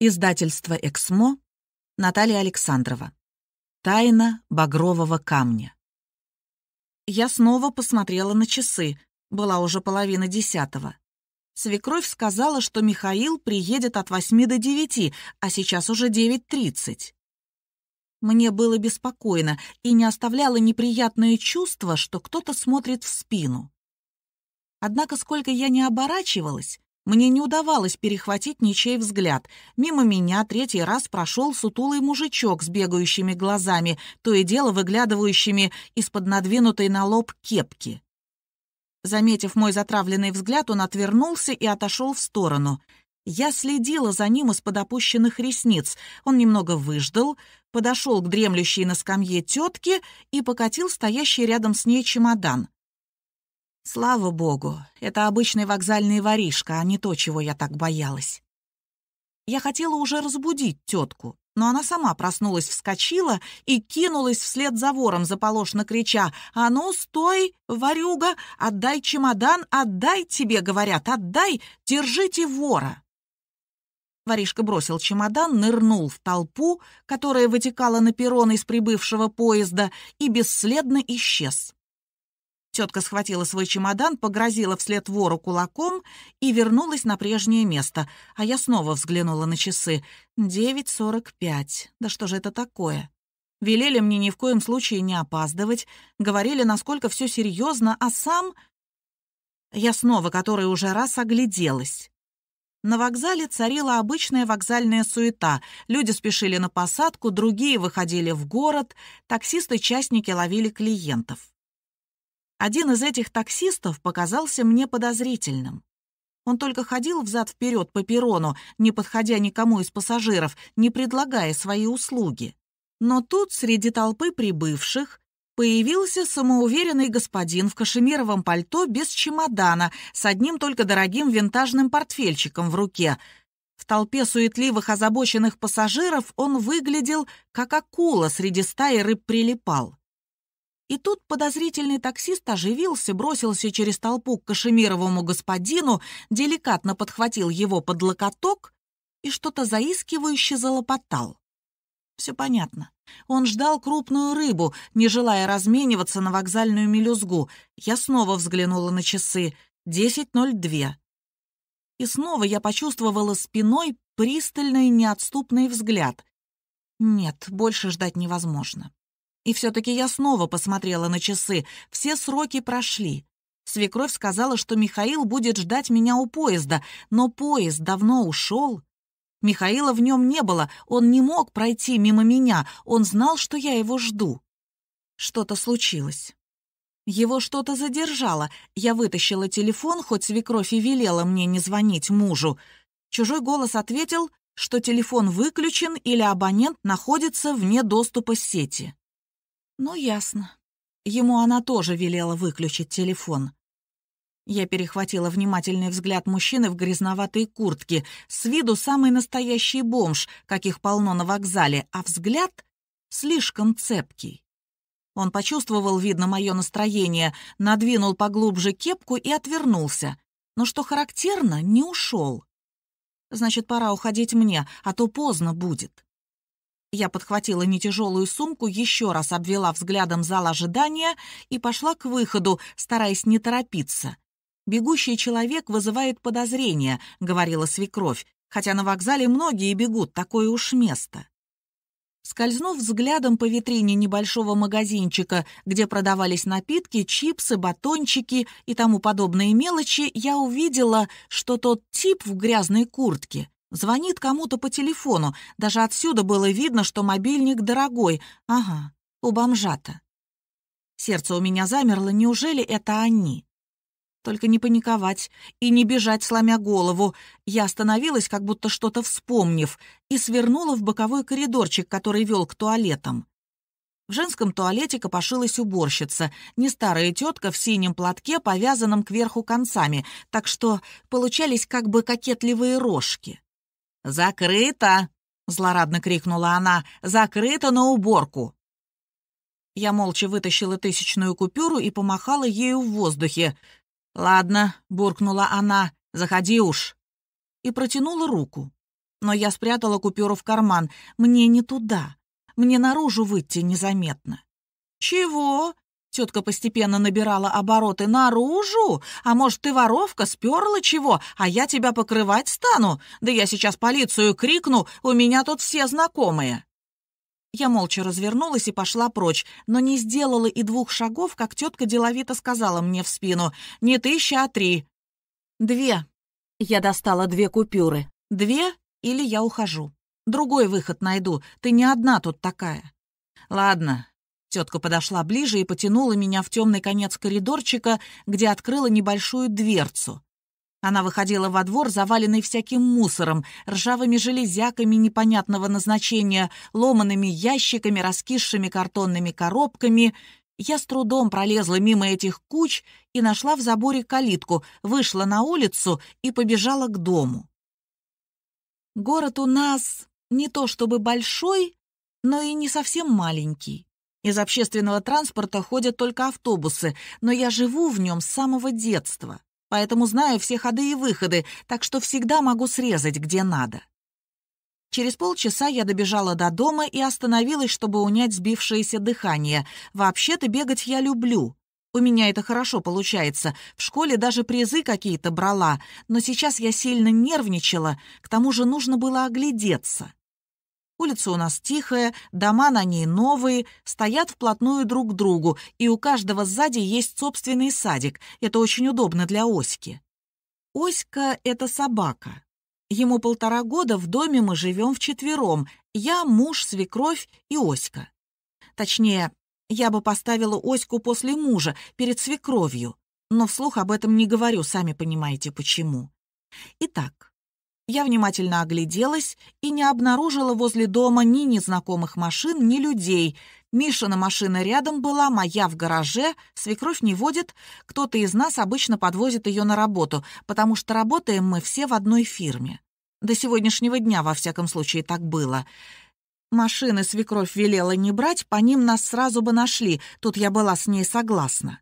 Издательство «Эксмо», Наталья Александрова. «Тайна багрового камня». Я снова посмотрела на часы, была уже половина десятого. Свекровь сказала, что Михаил приедет от восьми до девяти, а сейчас уже девять тридцать. Мне было беспокойно и не оставляло неприятное чувство, что кто-то смотрит в спину. Однако, сколько я не оборачивалась, мне не удавалось перехватить ничей взгляд. Мимо меня третий раз прошел сутулый мужичок с бегающими глазами, то и дело выглядывающими из-под надвинутой на лоб кепки. Заметив мой затравленный взгляд, он отвернулся и отошел в сторону. Я следила за ним из-под опущенных ресниц. Он немного выждал, подошел к дремлющей на скамье тетке и покатил стоящий рядом с ней чемодан. Слава богу, это обычный вокзальный воришка, а не то, чего я так боялась. Я хотела уже разбудить тетку, но она сама проснулась, вскочила и кинулась вслед за вором, заполошно крича «А ну, стой, варюга! Отдай чемодан, отдай тебе, говорят, отдай! Держите вора!» Воришка бросил чемодан, нырнул в толпу, которая вытекала на перрон из прибывшего поезда, и бесследно исчез. Тетка схватила свой чемодан, погрозила вслед вору кулаком и вернулась на прежнее место, а я снова взглянула на часы. Девять сорок пять. Да что же это такое? Велели мне ни в коем случае не опаздывать, говорили, насколько все серьезно, а сам... Я снова, который уже раз огляделась. На вокзале царила обычная вокзальная суета. Люди спешили на посадку, другие выходили в город, таксисты-частники ловили клиентов. Один из этих таксистов показался мне подозрительным. Он только ходил взад-вперед по перрону, не подходя никому из пассажиров, не предлагая свои услуги. Но тут среди толпы прибывших появился самоуверенный господин в кашемировом пальто без чемодана, с одним только дорогим винтажным портфельчиком в руке. В толпе суетливых озабоченных пассажиров он выглядел, как акула среди стаи рыб прилипал. И тут подозрительный таксист оживился, бросился через толпу к кашемировому господину, деликатно подхватил его под локоток и что-то заискивающе залопотал. Все понятно. Он ждал крупную рыбу, не желая размениваться на вокзальную мелюзгу. Я снова взглянула на часы. 10.02. И снова я почувствовала спиной пристальный неотступный взгляд. Нет, больше ждать невозможно. И все-таки я снова посмотрела на часы. Все сроки прошли. Свекровь сказала, что Михаил будет ждать меня у поезда, но поезд давно ушел. Михаила в нем не было, он не мог пройти мимо меня, он знал, что я его жду. Что-то случилось. Его что-то задержало. Я вытащила телефон, хоть свекровь и велела мне не звонить мужу. Чужой голос ответил, что телефон выключен или абонент находится вне доступа сети. Ну, ясно. Ему она тоже велела выключить телефон. Я перехватила внимательный взгляд мужчины в грязноватой куртке, с виду самый настоящий бомж, каких полно на вокзале, а взгляд слишком цепкий. Он почувствовал, видно, мое настроение, надвинул поглубже кепку и отвернулся. Но, что характерно, не ушел. Значит, пора уходить мне, а то поздно будет. Я подхватила нетяжелую сумку, еще раз обвела взглядом зал ожидания и пошла к выходу, стараясь не торопиться. «Бегущий человек вызывает подозрения», — говорила свекровь, хотя на вокзале многие бегут, такое уж место. Скользнув взглядом по витрине небольшого магазинчика, где продавались напитки, чипсы, батончики и тому подобные мелочи, я увидела, что тот тип в грязной куртке Звонит кому-то по телефону. Даже отсюда было видно, что мобильник дорогой. Ага, у бомжата. Сердце у меня замерло. Неужели это они? Только не паниковать и не бежать, сломя голову. Я остановилась, как будто что-то вспомнив, и свернула в боковой коридорчик, который вел к туалетам. В женском туалете копошилась уборщица, не старая тетка в синем платке, повязанном кверху концами, так что получались как бы кокетливые рожки. «Закрыто!» — злорадно крикнула она. «Закрыто на уборку!» Я молча вытащила тысячную купюру и помахала ею в воздухе. «Ладно», — буркнула она, — «заходи уж». И протянула руку. Но я спрятала купюру в карман. Мне не туда. Мне наружу выйти незаметно. «Чего?» Тетка постепенно набирала обороты наружу. А может, ты воровка, сперла чего, а я тебя покрывать стану? Да я сейчас полицию крикну, у меня тут все знакомые. Я молча развернулась и пошла прочь, но не сделала и двух шагов, как тетка деловито сказала мне в спину. «Не тысяча, а три». «Две». Я достала две купюры. «Две или я ухожу. Другой выход найду. Ты не одна тут такая». «Ладно, Тетка подошла ближе и потянула меня в темный конец коридорчика, где открыла небольшую дверцу. Она выходила во двор, заваленный всяким мусором, ржавыми железяками непонятного назначения, ломанными ящиками, раскисшими картонными коробками. Я с трудом пролезла мимо этих куч и нашла в заборе калитку, вышла на улицу и побежала к дому. Город у нас не то чтобы большой, но и не совсем маленький. Из общественного транспорта ходят только автобусы, но я живу в нем с самого детства, поэтому знаю все ходы и выходы, так что всегда могу срезать, где надо. Через полчаса я добежала до дома и остановилась, чтобы унять сбившееся дыхание. Вообще-то бегать я люблю. У меня это хорошо получается. В школе даже призы какие-то брала, но сейчас я сильно нервничала, к тому же нужно было оглядеться. Улица у нас тихая, дома на ней новые, стоят вплотную друг к другу, и у каждого сзади есть собственный садик. Это очень удобно для Оськи. Оська — это собака. Ему полтора года, в доме мы живем вчетвером. Я, муж, свекровь и Оська. Точнее, я бы поставила Оську после мужа, перед свекровью. Но вслух об этом не говорю, сами понимаете почему. Итак, я внимательно огляделась и не обнаружила возле дома ни незнакомых машин, ни людей. Мишина машина рядом была, моя в гараже, свекровь не водит, кто-то из нас обычно подвозит ее на работу, потому что работаем мы все в одной фирме. До сегодняшнего дня, во всяком случае, так было. Машины свекровь велела не брать, по ним нас сразу бы нашли, тут я была с ней согласна.